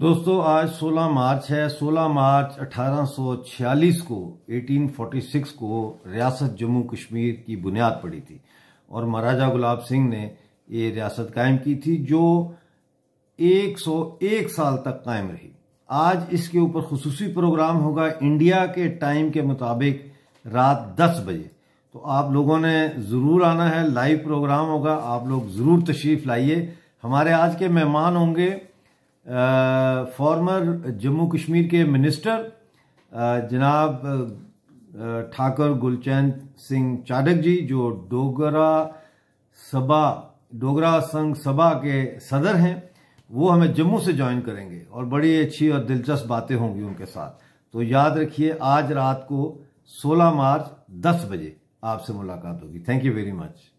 दोस्तों आज 16 मार्च है 16 मार्च 1846 को 1846 को रियासत जम्मू कश्मीर की बुनियाद पड़ी थी और महाराजा गुलाब सिंह ने ये रियासत कायम की थी जो 101 साल तक कायम रही आज इसके ऊपर खसूसी प्रोग्राम होगा इंडिया के टाइम के मुताबिक रात 10 बजे तो आप लोगों ने ज़रूर आना है लाइव प्रोग्राम होगा आप लोग ज़रूर तशरीफ़ लाइए हमारे आज के मेहमान होंगे फॉर्मर जम्मू कश्मीर के मिनिस्टर जनाब ठाकर गुलचैन सिंह चाडक जी जो डोगरा सभा डोगरा संघ सभा के सदर हैं वो हमें जम्मू से ज्वाइन करेंगे और बड़ी अच्छी और दिलचस्प बातें होंगी उनके साथ तो याद रखिए आज रात को 16 मार्च 10 बजे आपसे मुलाकात होगी थैंक यू वेरी मच